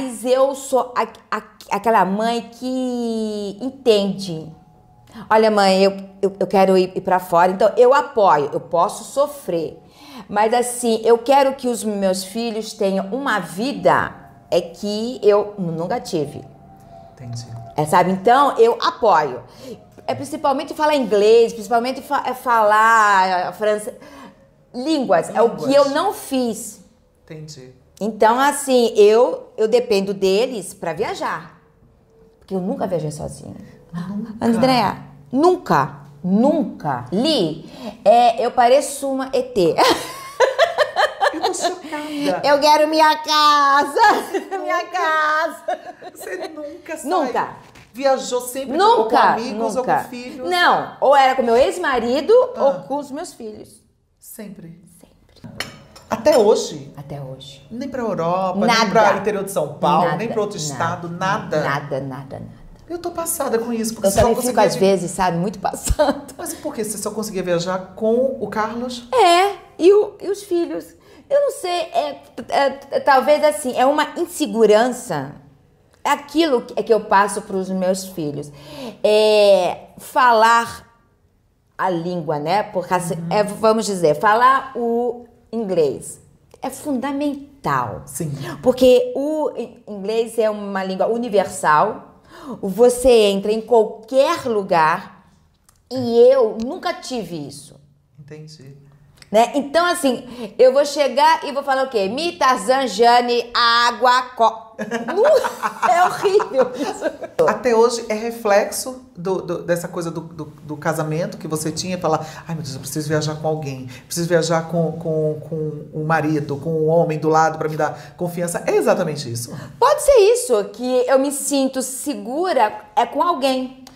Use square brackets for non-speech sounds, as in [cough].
Mas eu sou a, a, aquela mãe que entende. Olha, mãe, eu, eu, eu quero ir, ir para fora, então eu apoio, eu posso sofrer. Mas assim, eu quero que os meus filhos tenham uma vida é que eu nunca tive. Entendi. É, sabe? Então, eu apoio. É principalmente falar inglês, principalmente fa é falar é, francês. Línguas, Línguas, é o que eu não fiz. Entendi. Então, assim, eu, eu dependo deles para viajar. Porque eu nunca viajei sozinha. Nunca. Andréa, nunca, nunca. Li, é, eu pareço uma ET. [laughs] Eu tô chocada. Eu quero minha casa. [laughs] Nunca, minha casa. Você nunca sai. Nunca. Viajou sempre nunca, com amigos nunca. ou com filhos? Não, ou era com meu ex-marido ah. ou com os meus filhos. Sempre. Sempre. Até hoje? Até hoje. Nem para Europa, nada. nem para o interior de São Paulo, nada, nem para outro nada, estado, nada? Nada, nada, nada. Eu tô passada com isso. Porque eu também só fico, às vezes, sabe, muito passada. Mas por que você só conseguia viajar com o Carlos? É, e, o, e os filhos. Eu não sei, é, é, é talvez assim, é uma insegurança é aquilo que, é que eu passo para os meus filhos. É falar a língua, né? Porque, assim, uhum. é, vamos dizer, falar o inglês é fundamental. Sim. Porque o inglês é uma língua universal. Você entra em qualquer lugar e eu nunca tive isso. Entendi né? Então, assim, eu vou chegar e vou falar o quê? Mita, Zanjane, Água Co... Uh, [laughs] é horrível isso. Até hoje é reflexo do, do, dessa coisa do, do, casamento que você tinha, falar, ai meu Deus, eu preciso viajar com alguém, preciso viajar com, com, com o um marido, com o um homem do lado para me dar confiança. É exatamente isso. Pode ser isso, que eu me sinto segura é com alguém.